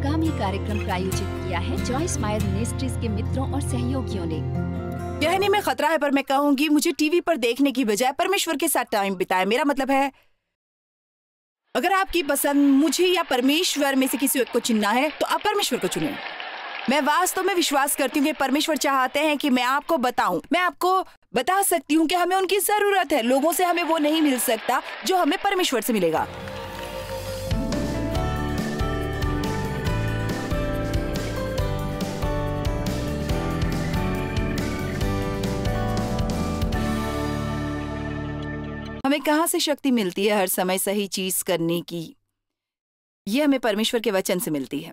आगामी कार्यक्रम का किया है जॉय स्माइल मिनिस्ट्रीज के मित्रों और सहयोगियों ने कहने में खतरा है पर मैं कहूँगी मुझे टीवी पर देखने की बजाय परमेश्वर के साथ टाइम बिताए मेरा मतलब है अगर आपकी पसंद मुझे या परमेश्वर में से किसी को चुनना है तो आप परमेश्वर को चुने मैं वास्तव में विश्वास करती हूँ कि परमेश्वर चाहते हैं कि मैं आपको बताऊं मैं आपको बता सकती हूँ कि हमें उनकी जरूरत है लोगों से हमें वो नहीं मिल सकता जो हमें परमेश्वर से मिलेगा हमें कहाँ से शक्ति मिलती है हर समय सही चीज करने की यह हमें परमेश्वर के वचन से मिलती है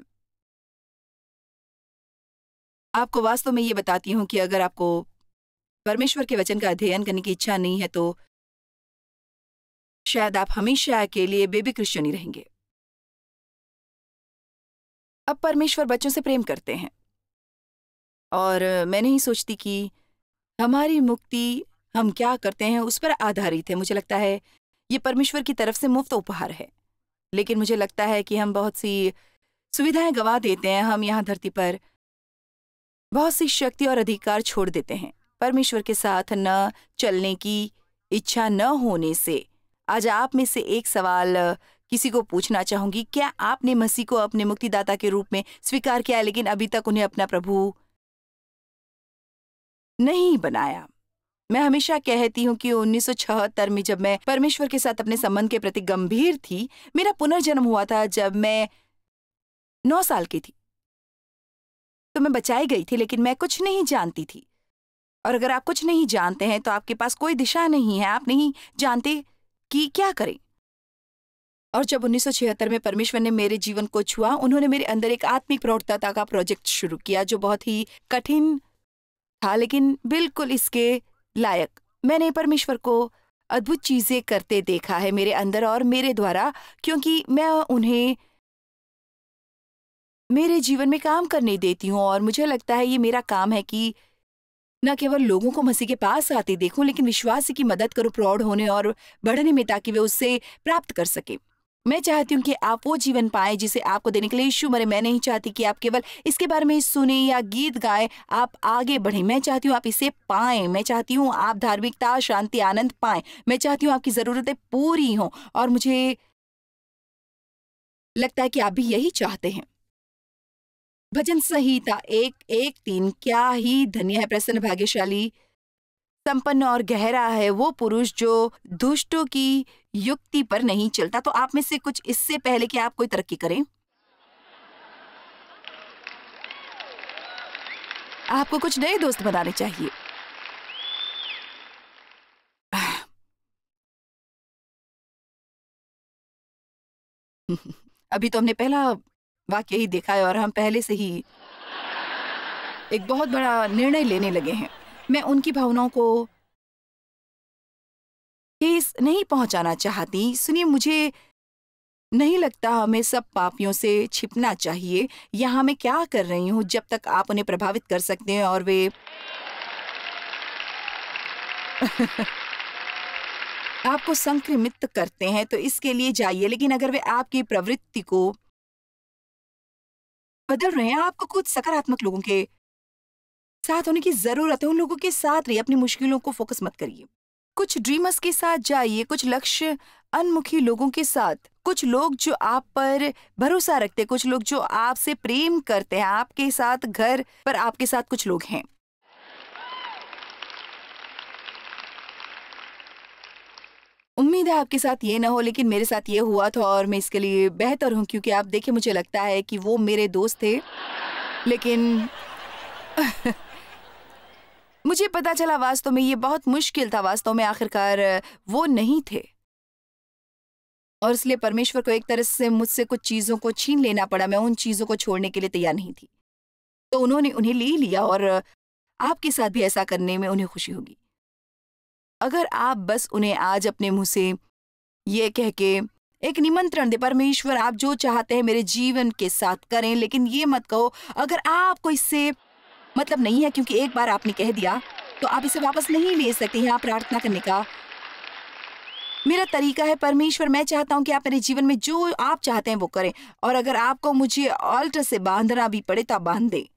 आपको वास्तव में ये बताती हूँ कि अगर आपको परमेश्वर के वचन का अध्ययन करने की इच्छा नहीं है तो शायद आप हमेशा के लिए बेबी क्रिश्चियन ही रहेंगे अब परमेश्वर बच्चों से प्रेम करते हैं और मैं नहीं सोचती कि हमारी मुक्ति हम क्या करते हैं उस पर आधारित है मुझे लगता है ये परमेश्वर की तरफ से मुफ्त उपहार है लेकिन मुझे लगता है कि हम बहुत सी सुविधाएं गवा देते हैं हम यहाँ धरती पर बहुत सी शक्ति और अधिकार छोड़ देते हैं परमेश्वर के साथ न चलने की इच्छा न होने से आज आप में से एक सवाल किसी को पूछना चाहूंगी क्या आपने मसीह को अपने मुक्तिदाता के रूप में स्वीकार किया लेकिन अभी तक उन्हें अपना प्रभु नहीं बनाया मैं हमेशा कहती हूँ कि 1976 में जब मैं परमेश्वर के साथ अपने संबंध के प्रति गंभीर थी मेरा पुनर्जन्म हुआ था जब मैं नौ साल की थी तो मैं बचाई गई थी लेकिन मैं कुछ नहीं जानती थी और अगर आप कुछ नहीं जानते हैं तो आपके पास कोई दिशा नहीं है आप नहीं जानते कि क्या करें और जब 1976 में परमेश्वर ने मेरे जीवन को छुआ उन्होंने मेरे अंदर एक आत्मिक प्रौढ़ता का प्रोजेक्ट शुरू किया जो बहुत ही कठिन था लेकिन बिल्कुल इसके लायक मैंने परमेश्वर को अद्भुत चीजें करते देखा है मेरे अंदर और मेरे द्वारा क्योंकि मैं उन्हें मेरे जीवन में काम करने देती हूँ और मुझे लगता है ये मेरा काम है कि न केवल लोगों को मसीह के पास आते देखूं लेकिन विश्वास की मदद करूं प्रौढ़ होने और बढ़ने में ताकि वे उससे प्राप्त कर सकें मैं चाहती हूँ कि आप वो जीवन पाए जिसे आपको देने के लिए यीशु मरे मैं नहीं चाहती कि आप केवल इसके बारे में सुने या गीत गाए आप आगे बढ़े मैं चाहती हूँ आप इसे पाए मैं चाहती हूँ आप धार्मिकता शांति आनंद पाए मैं चाहती हूँ आपकी ज़रूरतें पूरी हों और मुझे लगता है कि आप भी यही चाहते हैं भजन संहिता एक एक तीन क्या ही धन्य है प्रसन्न भाग्यशाली संपन्न और गहरा है वो पुरुष जो दुष्टों की युक्ति पर नहीं चलता तो आप में से कुछ इससे पहले कि आप कोई तरक्की करें आपको कुछ नए दोस्त बनाने चाहिए अभी तो हमने पहला वाक्य ही देखा है और हम पहले से ही एक बहुत बड़ा निर्णय लेने लगे हैं मैं उनकी भावनाओं को केस नहीं पहुंचाना चाहती सुनिए मुझे नहीं लगता हमें सब पापियों से छिपना चाहिए यहाँ मैं क्या कर रही हूँ जब तक आप उन्हें प्रभावित कर सकते हैं और वे आपको संक्रमित करते हैं तो इसके लिए जाइए लेकिन अगर वे आपकी प्रवृत्ति को बदल रहे हैं आपको कुछ सकारात्मक लोगों के साथ होने की जरूरत है उन लोगों के साथ रहिए अपनी मुश्किलों को फोकस मत करिए कुछ ड्रीमर्स के साथ जाइए कुछ लक्ष्य अनमुखी लोगों के साथ कुछ लोग जो आप पर भरोसा रखते हैं कुछ लोग जो आपसे प्रेम करते हैं आपके साथ घर पर आपके साथ कुछ लोग हैं उम्मीद है आपके साथ ये ना हो लेकिन मेरे साथ ये हुआ था और मैं इसके लिए बेहतर हूँ क्योंकि आप देखिए मुझे लगता है कि वो मेरे दोस्त थे लेकिन मुझे पता चला वास्तव में ये बहुत मुश्किल था वास्तव में आखिरकार वो नहीं थे और इसलिए परमेश्वर को एक तरह से मुझसे कुछ चीज़ों को छीन लेना पड़ा मैं उन चीज़ों को छोड़ने के लिए तैयार नहीं थी तो उन्होंने उन्हें ले लिया और आपके साथ भी ऐसा करने में उन्हें खुशी होगी अगर आप बस उन्हें आज अपने मुंह से ये कह के एक निमंत्रण दे परमेश्वर आप जो चाहते हैं मेरे जीवन के साथ करें लेकिन ये मत कहो अगर आपको इससे मतलब नहीं है क्योंकि एक बार आपने कह दिया तो आप इसे वापस नहीं ले सकते हैं आप प्रार्थना करने का मेरा तरीका है परमेश्वर मैं चाहता हूँ कि आप मेरे जीवन में जो आप चाहते हैं वो करें और अगर आपको मुझे ऑल्टर से बांधना भी पड़े तो आप बांध दे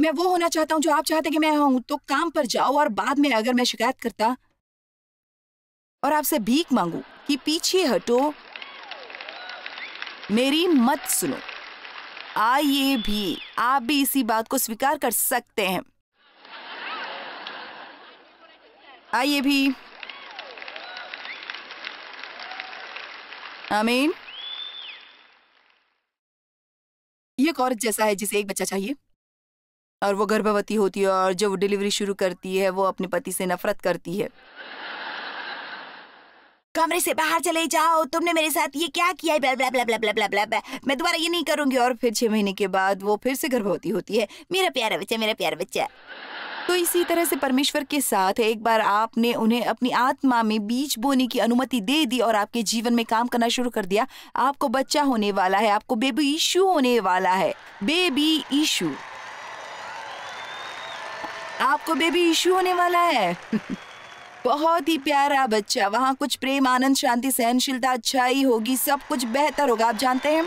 मैं वो होना चाहता हूँ जो आप चाहते कि मैं हूं तो काम पर जाओ और बाद में अगर मैं शिकायत करता और आपसे भीख मांगू कि पीछे हटो मेरी मत सुनो आइए भी आप भी इसी बात को स्वीकार कर सकते हैं आइए भी आमीन ये एक औरत जैसा है जिसे एक बच्चा चाहिए और वो गर्भवती होती है और जब वो डिलीवरी शुरू करती है वो अपने पति से नफरत करती है कमरे से बाहर चले जाओ तुमने मेरे साथ ये क्या किया ब्ला ब्ला ब्ला ब्ला ब्ला ब्ला ब्ला ब्ला मैं दोबारा ये नहीं करूंगी और फिर छह महीने के बाद वो फिर से गर्भवती होती है मेरा प्यारा बच्चा मेरा प्यारा बच्चा तो इसी तरह से परमेश्वर के साथ एक बार आपने उन्हें अपनी आत्मा में बीज बोने की अनुमति दे दी और आपके जीवन में काम करना शुरू कर दिया आपको बच्चा होने वाला है आपको बेबी इशू होने वाला है बेबी ईशू आपको बेबी ईशू होने वाला है बहुत ही प्यारा बच्चा वहाँ कुछ प्रेम आनंद शांति सहनशीलता अच्छाई होगी सब कुछ बेहतर होगा आप जानते हैं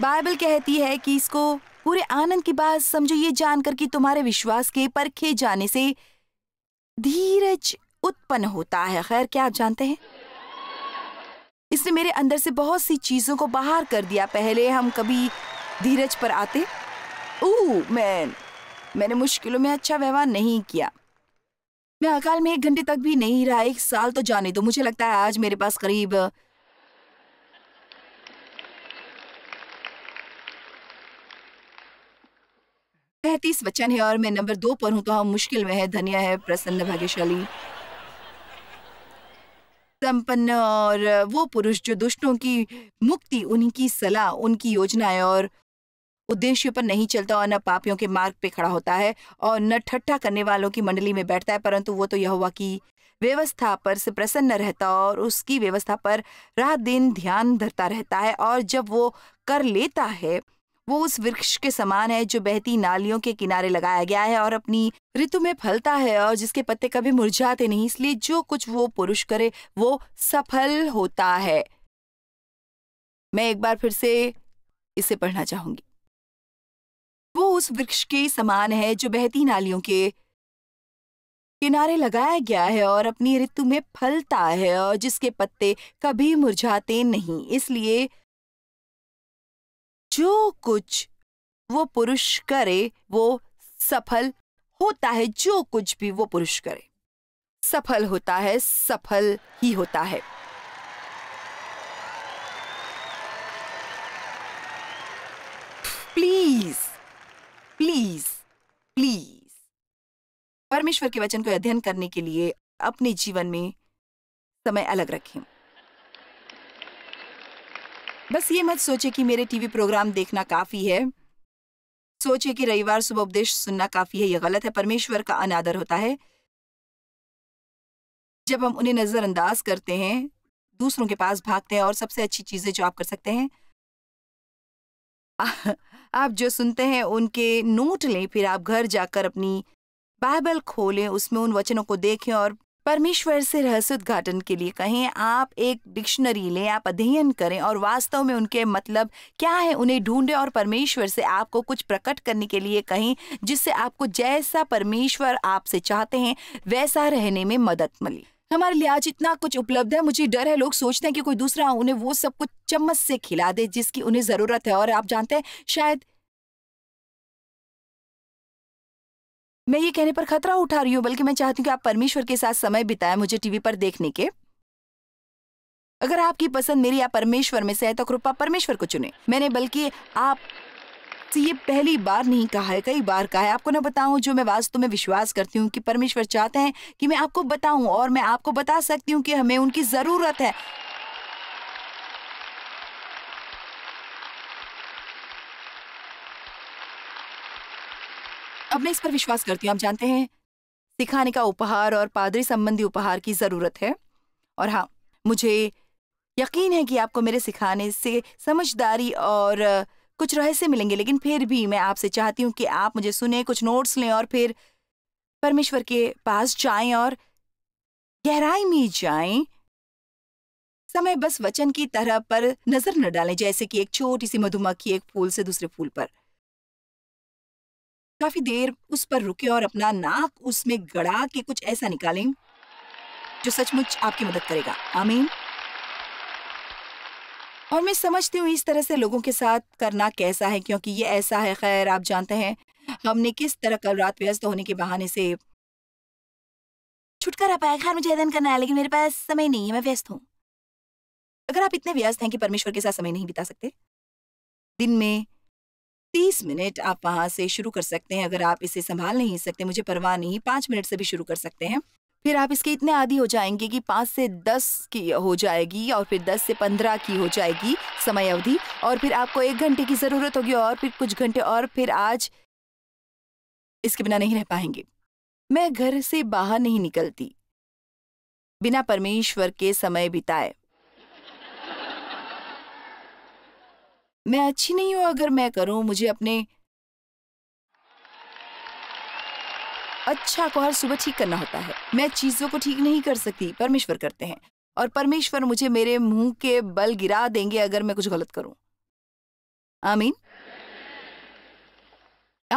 बाइबल कहती है कि इसको पूरे आनंद की बात समझो ये जानकर कि तुम्हारे विश्वास के परखे जाने से धीरज उत्पन्न होता है खैर क्या आप जानते हैं इसने मेरे अंदर से बहुत सी चीजों को बाहर कर दिया पहले हम कभी धीरज पर आते ओ मैन मैंने मुश्किलों में अच्छा व्यवहार नहीं किया मैं अकाल में एक घंटे तक भी नहीं रहा एक साल तो जाने दो मुझे लगता है आज मेरे पास करीब पैतीस वचन है और मैं नंबर दो पर हूं तो हम हाँ, मुश्किल में है धनिया है प्रसन्न भाग्यशाली संपन्न और वो पुरुष जो दुष्टों की मुक्ति उनकी सलाह उनकी योजना है और उद्देश्यों पर नहीं चलता और न पापियों के मार्ग पे खड़ा होता है और न ठट्ठा करने वालों की मंडली में बैठता है परंतु वो तो यह हुआ की व्यवस्था पर से प्रसन्न रहता और उसकी व्यवस्था पर रात दिन ध्यान धरता रहता है और जब वो कर लेता है वो उस वृक्ष के समान है जो बहती नालियों के किनारे लगाया गया है और अपनी ऋतु में फलता है और जिसके पत्ते कभी मुरझाते नहीं इसलिए जो कुछ वो पुरुष करे वो सफल होता है मैं एक बार फिर से इसे पढ़ना चाहूंगी वो उस वृक्ष के समान है जो बहती नालियों के किनारे लगाया गया है और अपनी ऋतु में फलता है और जिसके पत्ते कभी मुरझाते नहीं इसलिए जो कुछ वो पुरुष करे वो सफल होता है जो कुछ भी वो पुरुष करे सफल होता है सफल ही होता है प्लीज प्लीज प्लीज परमेश्वर के वचन को अध्ययन करने के लिए अपने जीवन में समय अलग रखें बस ये मत सोचे कि मेरे टीवी प्रोग्राम देखना काफी है सोचे कि रविवार सुबह उपदेश सुनना काफी है यह गलत है परमेश्वर का अनादर होता है जब हम उन्हें नजरअंदाज करते हैं दूसरों के पास भागते हैं और सबसे अच्छी चीजें जो आप कर सकते हैं आप जो सुनते हैं उनके नोट लें फिर आप घर जाकर अपनी बाइबल खोलें उसमें उन वचनों को देखें और परमेश्वर से रहस्य उद्घाटन के लिए कहें आप एक डिक्शनरी लें आप अध्ययन करें और वास्तव में उनके मतलब क्या है उन्हें ढूंढें और परमेश्वर से आपको कुछ प्रकट करने के लिए कहें जिससे आपको जैसा परमेश्वर आपसे चाहते हैं वैसा रहने में मदद मिले हमारे लिए आज इतना कुछ उपलब्ध है मुझे डर है लोग सोचते हैं कि कोई दूसरा उन्हें वो सब कुछ चम्मच से खिला दे जिसकी उन्हें जरूरत है और आप जानते हैं शायद मैं ये कहने पर खतरा उठा रही हूँ बल्कि मैं चाहती हूँ कि आप परमेश्वर के साथ समय बिताए मुझे टीवी पर देखने के अगर आपकी पसंद मेरी या परमेश्वर में से है तो कृपा परमेश्वर को चुने मैंने बल्कि आप तो ये पहली बार नहीं कहा है कई बार कहा है आपको ना बताऊं जो मैं वास्तव में विश्वास करती हूँ कि परमेश्वर चाहते हैं कि मैं आपको बताऊं और मैं आपको बता सकती हूँ कि हमें उनकी जरूरत है अब मैं इस पर विश्वास करती हूँ आप जानते हैं सिखाने का उपहार और पादरी संबंधी उपहार की जरूरत है और हाँ मुझे यकीन है कि आपको मेरे सिखाने से समझदारी और कुछ रहस्य मिलेंगे लेकिन फिर भी मैं आपसे चाहती हूँ कि आप मुझे सुने कुछ नोट्स लें और फिर परमेश्वर के पास जाएं और गहराई में जाएं समय बस वचन की तरह पर नजर न डालें जैसे कि एक छोटी सी मधुमक्खी एक फूल से दूसरे फूल पर काफी देर उस पर रुके और अपना नाक उसमें गड़ा के कुछ ऐसा निकालें जो सचमुच आपकी मदद करेगा आमीन और मैं समझती हूँ इस तरह से लोगों के साथ करना कैसा है क्योंकि ये ऐसा है खैर आप जानते हैं हमने किस तरह कल रात व्यस्त होने के बहाने से छुटकारा पाया खैर मुझे ऐदन करना है लेकिन मेरे पास समय नहीं है मैं व्यस्त हूँ अगर आप इतने व्यस्त हैं कि परमेश्वर के साथ समय नहीं बिता सकते दिन में तीस मिनट आप वहां से शुरू कर सकते हैं अगर आप इसे संभाल नहीं सकते मुझे परवाह नहीं पांच मिनट से भी शुरू कर सकते हैं फिर आप इसके इतने आदि हो जाएंगे कि पाँच से दस की हो जाएगी और फिर दस से पंद्रह की हो जाएगी समय अवधि और फिर आपको एक घंटे की ज़रूरत होगी और फिर कुछ घंटे और फिर आज इसके बिना नहीं रह पाएंगे मैं घर से बाहर नहीं निकलती बिना परमेश्वर के समय बिताए मैं अच्छी नहीं हूं अगर मैं करूं मुझे अपने अच्छा को हर सुबह ठीक करना होता है मैं चीजों को ठीक नहीं कर सकती परमेश्वर करते हैं और परमेश्वर मुझे मेरे मुंह के बल गिरा देंगे अगर मैं कुछ गलत करूं आमीन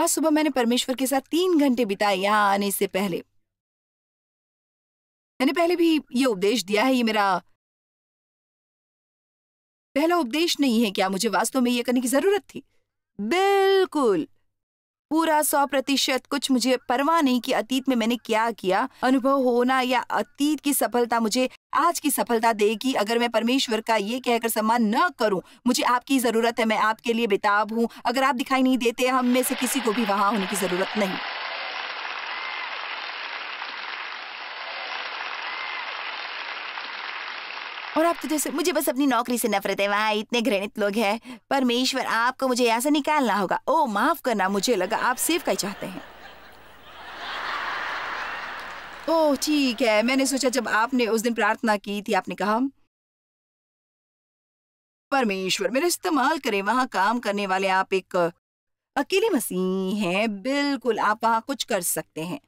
आज सुबह मैंने परमेश्वर के साथ तीन घंटे बिताए यहां आने से पहले मैंने पहले भी ये उपदेश दिया है ये मेरा पहला उपदेश नहीं है क्या मुझे वास्तव में ये करने की जरूरत थी बिल्कुल पूरा सौ प्रतिशत कुछ मुझे परवाह नहीं कि अतीत में मैंने क्या किया अनुभव होना या अतीत की सफलता मुझे आज की सफलता देगी अगर मैं परमेश्वर का ये कहकर सम्मान न करूं मुझे आपकी जरूरत है मैं आपके लिए बेताब हूं अगर आप दिखाई नहीं देते हम में से किसी को भी वहां होने की जरूरत नहीं और आप तो जैसे मुझे बस अपनी नौकरी से नफरत है वहाँ इतने घृणित लोग हैं परमेश्वर आपको मुझे यहाँ से निकालना होगा ओ माफ करना मुझे लगा आप सेफ का ही चाहते हैं ओह ठीक है मैंने सोचा जब आपने उस दिन प्रार्थना की थी आपने कहा परमेश्वर मेरा इस्तेमाल करें वहाँ काम करने वाले आप एक अकेले मसीह हैं बिल्कुल आप वहाँ कुछ कर सकते हैं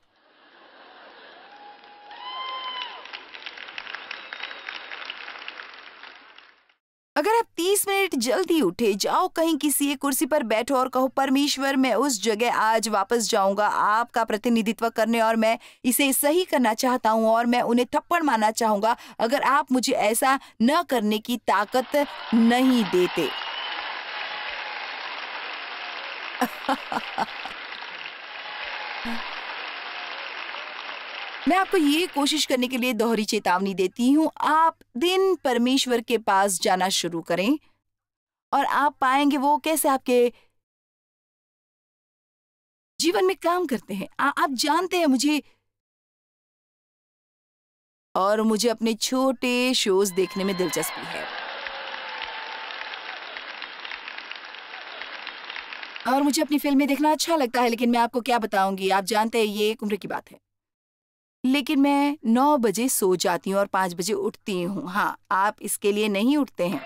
अगर आप तीस मिनट जल्दी उठे जाओ कहीं किसी एक कुर्सी पर बैठो और कहो परमेश्वर मैं उस जगह आज वापस जाऊंगा आपका प्रतिनिधित्व करने और मैं इसे सही करना चाहता हूं और मैं उन्हें थप्पड़ मारना चाहूंगा अगर आप मुझे ऐसा न करने की ताकत नहीं देते मैं आपको ये कोशिश करने के लिए दोहरी चेतावनी देती हूँ आप दिन परमेश्वर के पास जाना शुरू करें और आप पाएंगे वो कैसे आपके जीवन में काम करते हैं आ, आप जानते हैं मुझे और मुझे अपने छोटे शोज देखने में दिलचस्पी है और मुझे अपनी फिल्में देखना अच्छा लगता है लेकिन मैं आपको क्या बताऊंगी आप जानते हैं ये एक उम्र की बात है लेकिन मैं नौ बजे सो जाती हूँ और पाँच बजे उठती हूँ हाँ आप इसके लिए नहीं उठते हैं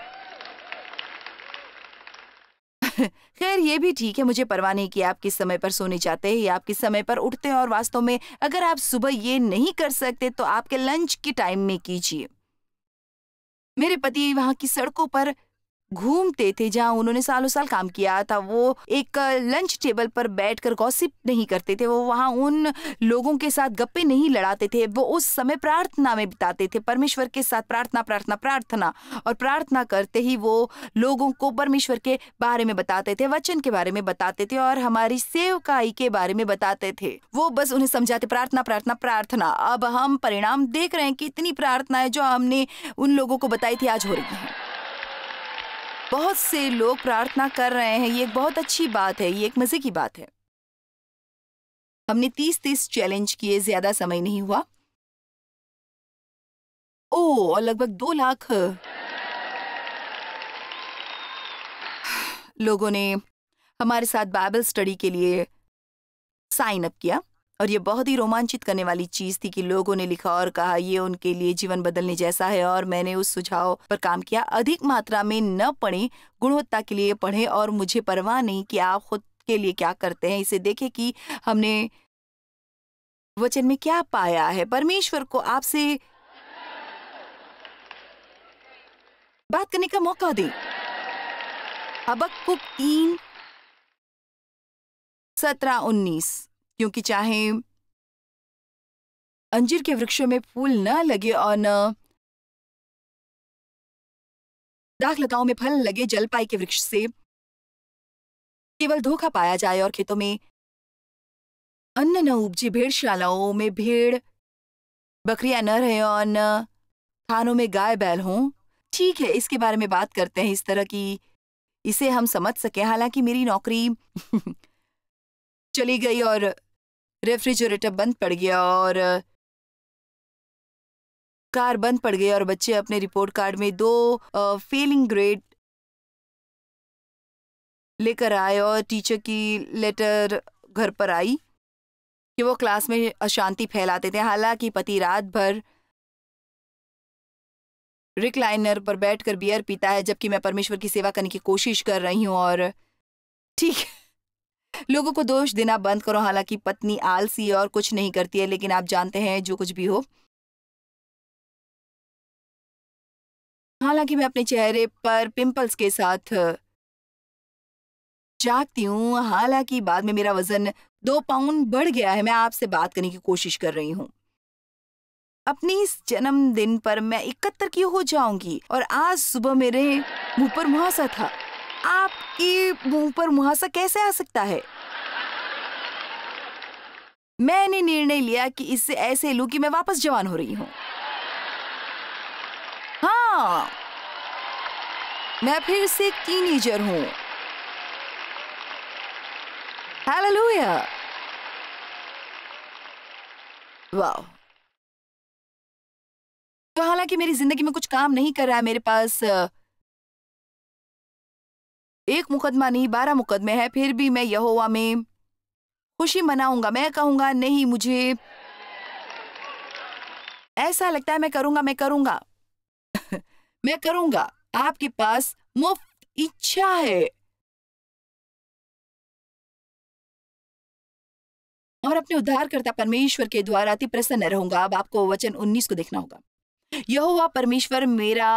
खैर ये भी ठीक है मुझे परवाह नहीं कि आप किस समय पर सोने जाते हैं या आप किस समय पर उठते हैं और वास्तव में अगर आप सुबह ये नहीं कर सकते तो आपके लंच के टाइम में कीजिए मेरे पति वहां की सड़कों पर घूमते थे जहाँ उन्होंने सालों साल काम किया था वो एक लंच टेबल पर बैठकर गॉसिप नहीं करते थे वो वहाँ उन लोगों के साथ गप्पे नहीं लड़ाते थे वो उस समय प्रार्थना में बिताते थे परमेश्वर के साथ प्रार्थना प्रार्थना प्रार्थना और प्रार्थना करते ही वो लोगों को परमेश्वर के बारे में बताते थे वचन के बारे में बताते थे और हमारी सेवकाई के बारे में बताते थे वो बस उन्हें समझाते प्रार्थना प्रार्थना प्रार्थना अब हम परिणाम देख रहे हैं कि इतनी प्रार्थनाएं जो हमने उन लोगों को बताई थी आज हो रही है बहुत से लोग प्रार्थना कर रहे हैं ये एक बहुत अच्छी बात है ये एक मज़े की बात है हमने तीस तीस चैलेंज किए ज्यादा समय नहीं हुआ ओ और लगभग दो लाख लोगों ने हमारे साथ बाइबल स्टडी के लिए साइन अप किया और ये बहुत ही रोमांचित करने वाली चीज़ थी कि लोगों ने लिखा और कहा ये उनके लिए जीवन बदलने जैसा है और मैंने उस सुझाव पर काम किया अधिक मात्रा में न पढ़े गुणवत्ता के लिए पढ़े और मुझे परवाह नहीं कि आप खुद के लिए क्या करते हैं इसे देखे कि हमने वचन में क्या पाया है परमेश्वर को आपसे बात करने का मौका दें हबक तीन सत्रह उन्नीस क्योंकि चाहे अंजीर के वृक्षों में फूल न लगे और न दाख लताओं में फल लगे जलपाई के वृक्ष से केवल धोखा पाया जाए और खेतों में अन्न न उपजे भेड़शालाओं में भेड़ बकरियां न रहे और न थानों में गाय बैल हों ठीक है इसके बारे में बात करते हैं इस तरह की इसे हम समझ सके हालांकि मेरी नौकरी चली गई और रेफ्रिजरेटर बंद पड़ गया और कार बंद पड़ गई और बच्चे अपने रिपोर्ट कार्ड में दो फेलिंग ग्रेड लेकर आए और टीचर की लेटर घर पर आई कि वो क्लास में अशांति फैलाते थे हालांकि पति रात भर रिक्लाइनर पर बैठकर बियर पीता है जबकि मैं परमेश्वर की सेवा करने की कोशिश कर रही हूँ और ठीक है लोगों को दोष देना बंद करो हालांकि पत्नी आलसी और कुछ नहीं करती है लेकिन आप जानते हैं जो कुछ भी हो हालांकि मैं अपने चेहरे पर पिंपल्स के साथ जागती हूँ हालांकि बाद में मेरा वजन दो पाउंड बढ़ गया है मैं आपसे बात करने की कोशिश कर रही हूँ अपने इस जन्मदिन पर मैं इकहत्तर की हो जाऊंगी और आज सुबह मेरे मुंह पर मुहासा था आपके मुंह पर मुहासा कैसे आ सकता है मैंने निर्णय लिया कि इससे ऐसे लू कि मैं वापस जवान हो रही हूं हाँ मैं फिर से टीनेजर हूं हालेलुया वाह तो हालांकि मेरी जिंदगी में कुछ काम नहीं कर रहा है मेरे पास एक मुकदमा नहीं बारह मुकदमे हैं फिर भी मैं यहोवा में खुशी मनाऊंगा मैं कहूंगा नहीं मुझे ऐसा लगता है मैं करूंगा मैं करूंगा मैं करूंगा आपके पास मुफ्त इच्छा है और अपने उद्धारकर्ता परमेश्वर के द्वारा अति प्रसन्न रहूंगा अब आपको वचन 19 को देखना होगा यहोवा परमेश्वर मेरा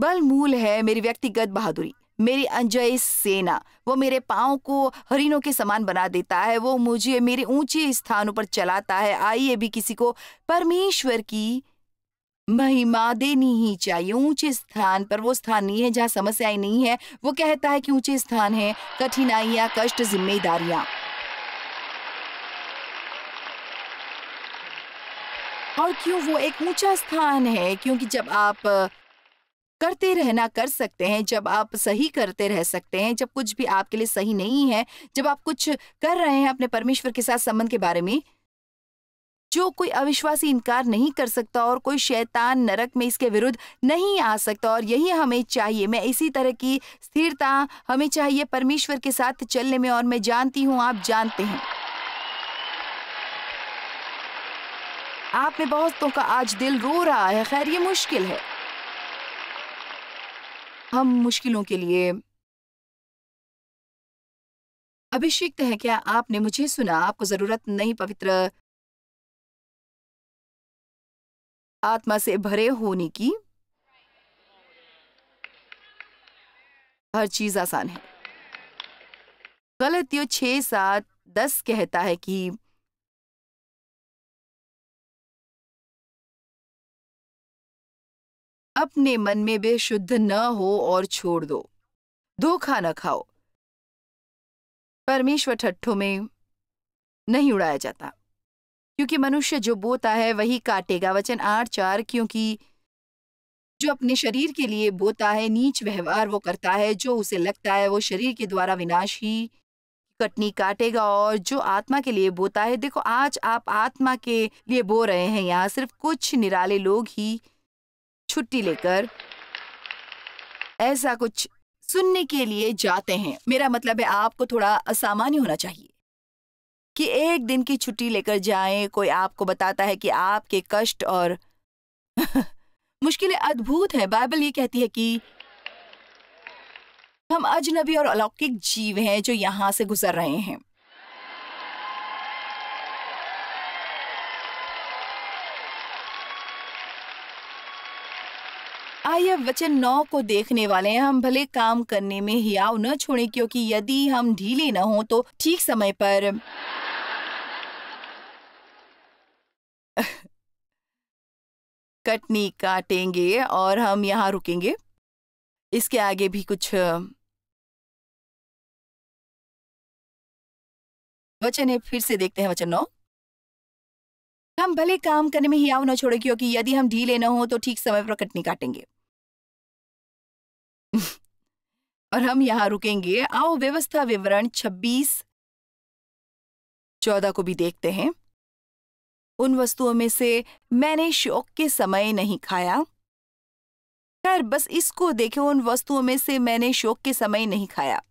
बल मूल है मेरी व्यक्तिगत बहादुरी मेरी अंजय सेना वो मेरे पाओ को हरिनों के समान बना देता है वो मुझे मेरे ऊंचे स्थानों पर चलाता है आइए भी किसी को परमेश्वर की महिमा देनी ही चाहिए ऊंचे स्थान पर वो स्थान नहीं है जहाँ समस्याएं नहीं है वो कहता है कि ऊंचे स्थान है कठिनाइया कष्ट जिम्मेदारियां और क्यों वो एक ऊंचा स्थान है क्योंकि जब आप करते रहना कर सकते हैं जब आप सही करते रह सकते हैं जब कुछ भी आपके लिए सही नहीं है जब आप कुछ कर रहे हैं अपने परमेश्वर के साथ संबंध के बारे में जो कोई अविश्वासी इनकार नहीं कर सकता और कोई शैतान नरक में इसके विरुद्ध नहीं आ सकता और यही हमें चाहिए मैं इसी तरह की स्थिरता हमें चाहिए परमेश्वर के साथ चलने में और मैं जानती हूँ आप जानते हैं आप में बहुतों का आज दिल रो रहा है खैर ये मुश्किल है हम मुश्किलों के लिए अभिषिक्त है क्या आपने मुझे सुना आपको जरूरत नहीं पवित्र आत्मा से भरे होने की हर चीज आसान है गलतियों छह सात दस कहता है कि अपने मन में बेशुद्ध न हो और छोड़ दो धोखा न खाओ परमेश्वर ठट्ठों में नहीं उड़ाया जाता क्योंकि मनुष्य जो बोता है वही काटेगा वचन आठ चार क्योंकि जो अपने शरीर के लिए बोता है नीच व्यवहार वो करता है जो उसे लगता है वो शरीर के द्वारा विनाश ही कटनी काटेगा और जो आत्मा के लिए बोता है देखो आज आप आत्मा के लिए बो रहे हैं यहाँ सिर्फ कुछ निराले लोग ही छुट्टी लेकर ऐसा कुछ सुनने के लिए जाते हैं मेरा मतलब है आपको थोड़ा असामान्य होना चाहिए कि एक दिन की छुट्टी लेकर जाएं कोई आपको बताता है कि आपके कष्ट और मुश्किलें अद्भुत हैं बाइबल ये कहती है कि हम अजनबी और अलौकिक जीव हैं जो यहां से गुजर रहे हैं आइए वचन नौ को देखने वाले हैं हम भले काम करने में हियाव न छोड़े क्योंकि यदि हम ढीले न हो तो ठीक समय पर कटनी काटेंगे और हम यहाँ रुकेंगे इसके आगे भी कुछ वचन है फिर से देखते हैं वचन नौ हम भले काम करने में हियाव न छोड़े क्योंकि यदि हम ढीले न हो तो ठीक समय पर कटनी काटेंगे और हम यहां रुकेंगे आओ व्यवस्था विवरण 26 14 को भी देखते हैं उन वस्तुओं में से मैंने शोक के समय नहीं खाया खैर बस इसको देखो उन वस्तुओं में से मैंने शोक के समय नहीं खाया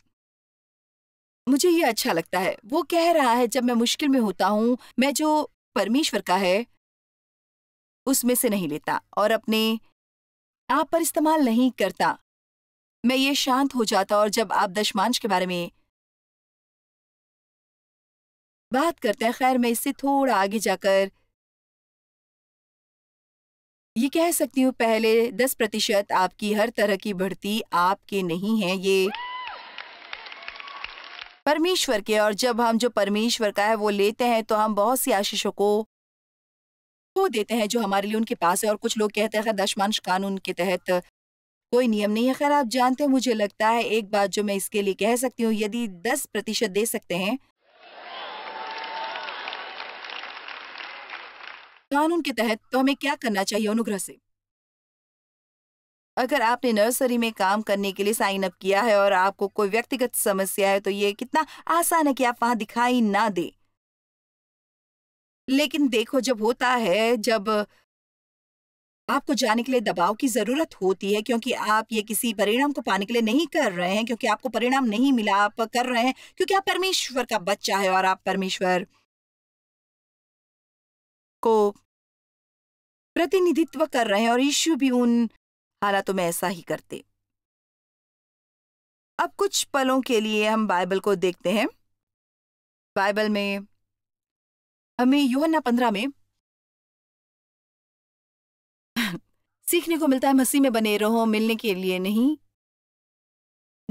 मुझे ये अच्छा लगता है वो कह रहा है जब मैं मुश्किल में होता हूं मैं जो परमेश्वर का है उसमें से नहीं लेता और अपने आप पर इस्तेमाल नहीं करता मैं ये शांत हो जाता और जब आप दशमांश के बारे में बात करते हैं खैर मैं इससे थोड़ा आगे जाकर ये कह सकती हूँ पहले दस प्रतिशत आपकी हर तरह की बढ़ती आपके नहीं है ये परमेश्वर के और जब हम जो परमेश्वर का है वो लेते हैं तो हम बहुत सी आशीषों को खो देते हैं जो हमारे लिए उनके पास है और कुछ लोग कहते हैं दशमांश कानून के तहत कोई नियम नहीं है खैर आप जानते हैं मुझे लगता है एक बात जो मैं इसके लिए कह सकती हूँ यदि दस प्रतिशत दे सकते हैं कानून के तहत तो हमें क्या करना चाहिए अनुग्रह से अगर आपने नर्सरी में काम करने के लिए साइन अप किया है और आपको कोई व्यक्तिगत समस्या है तो ये कितना आसान है कि आप वहां दिखाई ना दे लेकिन देखो जब होता है जब आपको जाने के लिए दबाव की ज़रूरत होती है क्योंकि आप ये किसी परिणाम को पाने के लिए नहीं कर रहे हैं क्योंकि आपको परिणाम नहीं मिला आप कर रहे हैं क्योंकि आप परमेश्वर का बच्चा है और आप परमेश्वर को प्रतिनिधित्व कर रहे हैं और यीशु भी उन हालातों में ऐसा ही करते अब कुछ पलों के लिए हम बाइबल को देखते हैं बाइबल में हमें योहन्ना पंद्रह में सीखने को मिलता है मसीह में बने रहो मिलने के लिए नहीं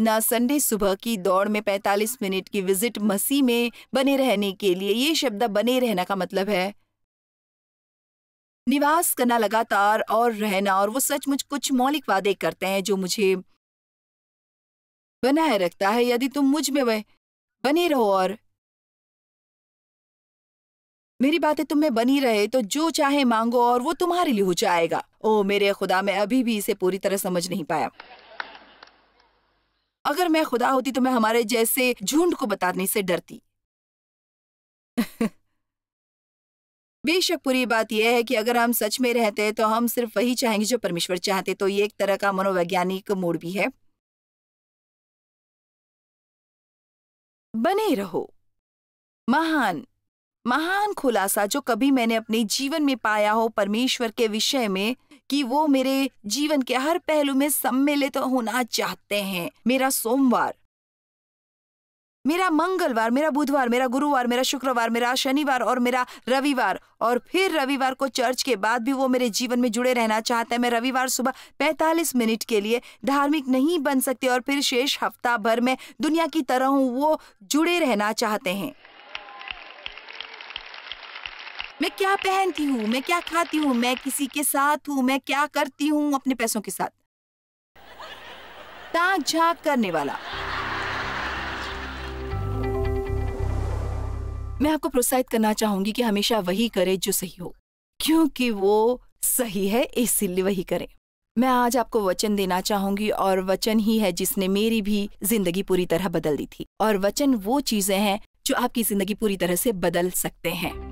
ना संडे सुबह की दौड़ में 45 मिनट की विजिट मसीह में बने रहने के लिए ये शब्द बने रहना का मतलब है निवास करना लगातार और रहना और वो सचमुच कुछ मौलिक वादे करते हैं जो मुझे बनाए रखता है यदि तुम मुझ में बने रहो और मेरी बातें तुम में बनी रहे तो जो चाहे मांगो और वो तुम्हारे लिए हो जाएगा ओ मेरे खुदा मैं अभी भी इसे पूरी तरह समझ नहीं पाया अगर मैं खुदा होती तो मैं हमारे जैसे झुंड को बताने से डरती बेशक पूरी बात यह है कि अगर हम सच में रहते हैं तो हम सिर्फ वही चाहेंगे जो परमेश्वर चाहते तो ये एक तरह का मनोवैज्ञानिक मोड़ भी है बने रहो महान महान खुलासा जो कभी मैंने अपने जीवन में पाया हो परमेश्वर के विषय में कि वो मेरे जीवन के हर पहलू में सम्मिलित तो होना चाहते हैं मेरा सोमवार मेरा मंगलवार मेरा बुधवार मेरा गुरुवार मेरा शुक्रवार मेरा शनिवार और मेरा रविवार और फिर रविवार को चर्च के बाद भी वो मेरे जीवन में जुड़े रहना चाहते हैं मैं रविवार सुबह 45 मिनट के लिए धार्मिक नहीं बन सकती और फिर शेष हफ्ता भर में दुनिया की तरह हूँ वो जुड़े रहना चाहते हैं मैं क्या पहनती हूँ मैं क्या खाती हूँ मैं किसी के साथ हूँ मैं क्या करती हूँ अपने पैसों के साथ ताक झाक करने वाला मैं आपको प्रोत्साहित करना चाहूंगी कि हमेशा वही करे जो सही हो क्योंकि वो सही है इसीलिए वही करे मैं आज आपको वचन देना चाहूंगी और वचन ही है जिसने मेरी भी जिंदगी पूरी तरह बदल दी थी और वचन वो चीजें हैं जो आपकी जिंदगी पूरी तरह से बदल सकते हैं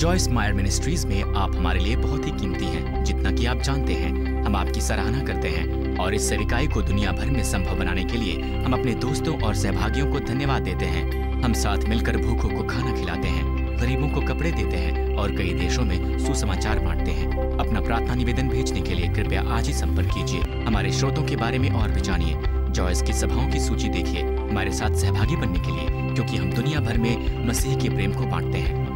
जॉयस मायर मिनिस्ट्रीज में आप हमारे लिए बहुत ही कीमती हैं जितना कि आप जानते हैं हम आपकी सराहना करते हैं और इस सेविकाई को दुनिया भर में संभव बनाने के लिए हम अपने दोस्तों और सहभागियों को धन्यवाद देते हैं हम साथ मिलकर भूखों को खाना खिलाते हैं गरीबों को कपड़े देते हैं और कई देशों में सुसमाचार बांटते हैं अपना प्रार्थना निवेदन भेजने के लिए कृपया आज ही संपर्क कीजिए हमारे स्रोतों के बारे में और भी जानिए जॉयस की सभाओं की सूची देखिए हमारे साथ सहभागी बनने के लिए क्योंकि हम दुनिया भर में मसीह के प्रेम को बांटते हैं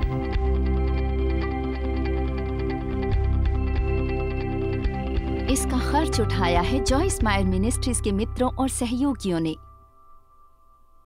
इसका खर्च उठाया है जॉयस मायर मिनिस्ट्रीज के मित्रों और सहयोगियों ने